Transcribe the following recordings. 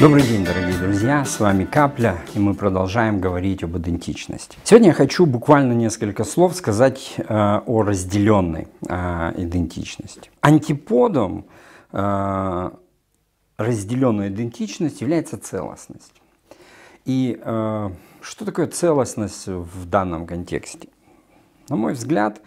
Добрый день, дорогие друзья, с вами Капля, и мы продолжаем говорить об идентичности. Сегодня я хочу буквально несколько слов сказать э, о разделенной э, идентичности. Антиподом э, разделенной идентичности является целостность. И э, что такое целостность в данном контексте? На мой взгляд,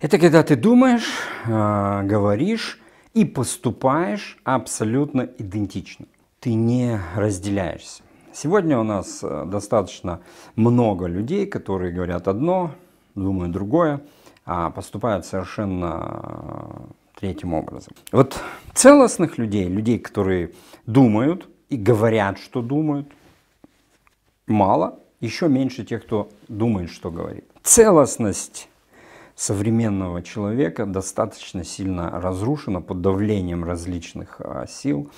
это когда ты думаешь, э, говоришь и поступаешь абсолютно идентично ты не разделяешься. Сегодня у нас э, достаточно много людей, которые говорят одно, думают другое, а поступают совершенно э, третьим образом. Вот целостных людей, людей, которые думают и говорят, что думают, мало, еще меньше тех, кто думает, что говорит. Целостность современного человека достаточно сильно разрушена под давлением различных э, сил.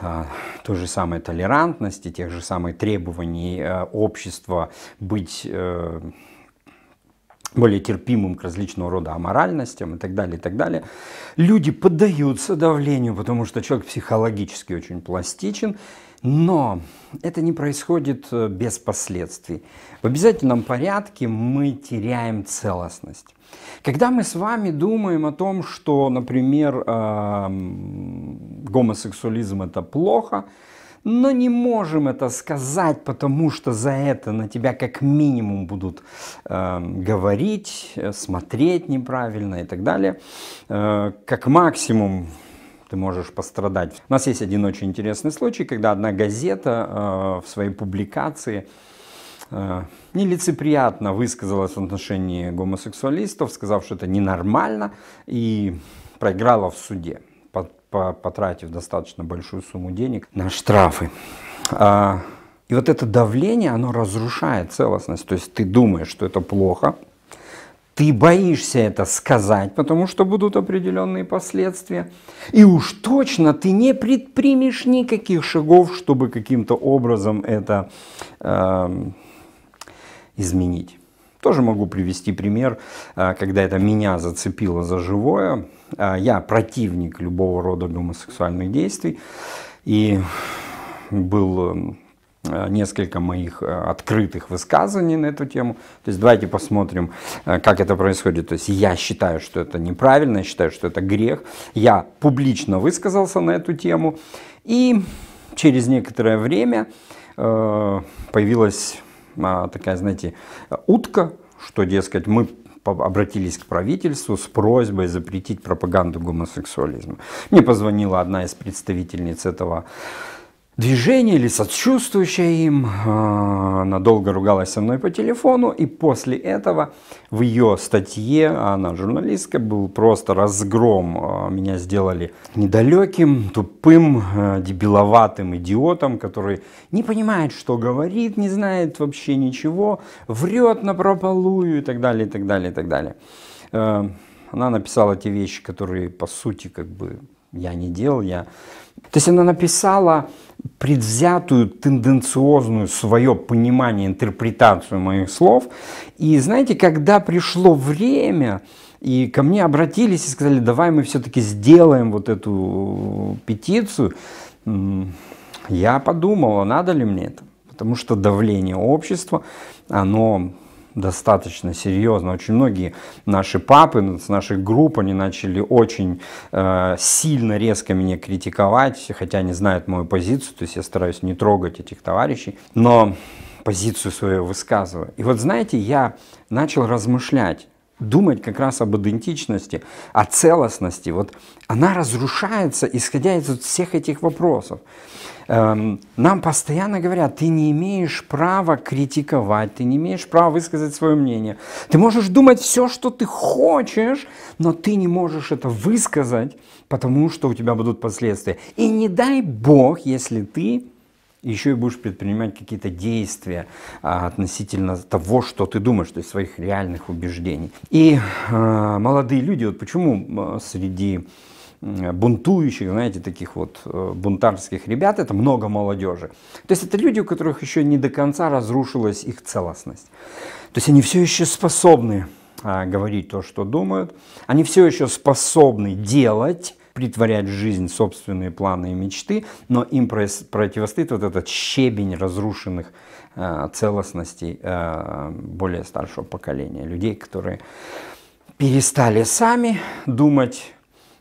А, той же самой толерантности, тех же самых требований э, общества быть э, более терпимым к различного рода аморальностям и так далее, и так далее. Люди поддаются давлению, потому что человек психологически очень пластичен, но это не происходит э, без последствий. В обязательном порядке мы теряем целостность. Когда мы с вами думаем о том, что, например, эм, гомосексуализм это плохо, но не можем это сказать, потому что за это на тебя как минимум будут эм, э, говорить, смотреть неправильно и так далее. Э, как максимум ты можешь пострадать. У нас есть один очень интересный случай, когда одна газета э, в своей публикации э, нелицеприятно высказалась в отношении гомосексуалистов, сказав, что это ненормально, и проиграла в суде, потратив достаточно большую сумму денег на штрафы. А, и вот это давление, оно разрушает целостность. То есть ты думаешь, что это плохо, ты боишься это сказать, потому что будут определенные последствия. И уж точно ты не предпримешь никаких шагов, чтобы каким-то образом это э, изменить. Тоже могу привести пример, э, когда это меня зацепило за живое. Э, я противник любого рода гомосексуальных действий и был эм, Э, несколько моих э, открытых высказываний на эту тему. То есть давайте посмотрим, э, как это происходит. То есть я считаю, что это неправильно, я считаю, что это грех. Я публично высказался на эту тему. И через некоторое время появилась а, такая, знаете, утка, что, дескать, мы обратились к правительству с просьбой запретить пропаганду гомосексуализма. Мне позвонила одна из представительниц этого движение или сочувствующая им. А, она долго ругалась со мной по телефону, и после этого в ее статье, а она журналистка, был просто разгром. А, меня сделали недалеким, тупым, дебиловатым идиотом, который не понимает, что говорит, не знает вообще ничего, врет на прополую и так далее, и так далее, и так далее. Она написала те вещи, которые, по сути, как бы я не делал, я... То есть она написала предвзятую, тенденциозную свое понимание, интерпретацию моих слов. И знаете, когда пришло время, и ко мне обратились и сказали, давай мы все-таки сделаем вот эту э, петицию, я подумал, а надо ли мне это. Потому что давление общества, оно достаточно серьезно. Очень многие наши папы с наших групп, они начали очень э, сильно, резко меня критиковать, хотя они знают мою позицию, то есть я стараюсь не трогать этих товарищей, но позицию свою высказываю. И вот знаете, я начал размышлять, думать как раз об идентичности, о целостности. Вот она разрушается, исходя из всех этих вопросов. Эм, нам постоянно говорят, ты не имеешь права критиковать, ты не имеешь права высказать свое мнение. Ты можешь думать все, что ты хочешь, но ты не можешь это высказать, потому что у тебя будут последствия. И не дай бог, если ты еще и будешь предпринимать какие-то действия а, относительно того, что ты думаешь, то есть своих реальных убеждений. И а, молодые люди, вот почему среди бунтующих, знаете, таких вот э, бунтарских ребят, это много молодежи. То есть это люди, у которых еще не до конца разрушилась их целостность. То есть они все еще способны а, говорить то, что думают, они все еще способны делать, притворять в жизнь собственные планы и мечты, но им противостоит вот этот щебень разрушенных э, целостностей э, более старшего поколения, людей, которые перестали сами думать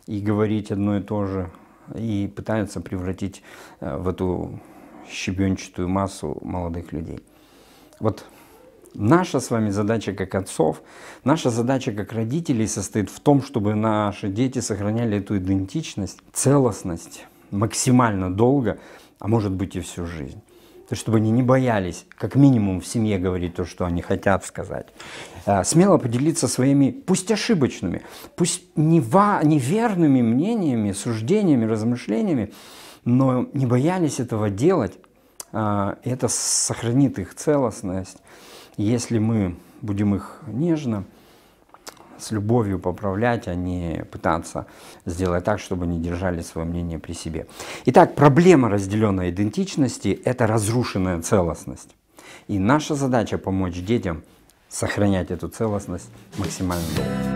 и говорить одно и то же, и пытаются превратить э, в эту щебенчатую массу молодых людей. Вот Наша с вами задача как отцов, наша задача как родителей состоит в том, чтобы наши дети сохраняли эту идентичность, целостность максимально долго, а может быть и всю жизнь. То есть, чтобы они не боялись, как минимум в семье говорить то, что они хотят сказать. Э, смело поделиться своими, пусть ошибочными, пусть неверными мнениями, суждениями, размышлениями, но не боялись этого делать. Э, это сохранит их целостность. Если мы будем их нежно, с любовью поправлять, а не пытаться сделать так, чтобы они держали свое мнение при себе. Итак, проблема разделенной идентичности – это разрушенная целостность. И наша задача – помочь детям сохранять эту целостность максимально долго.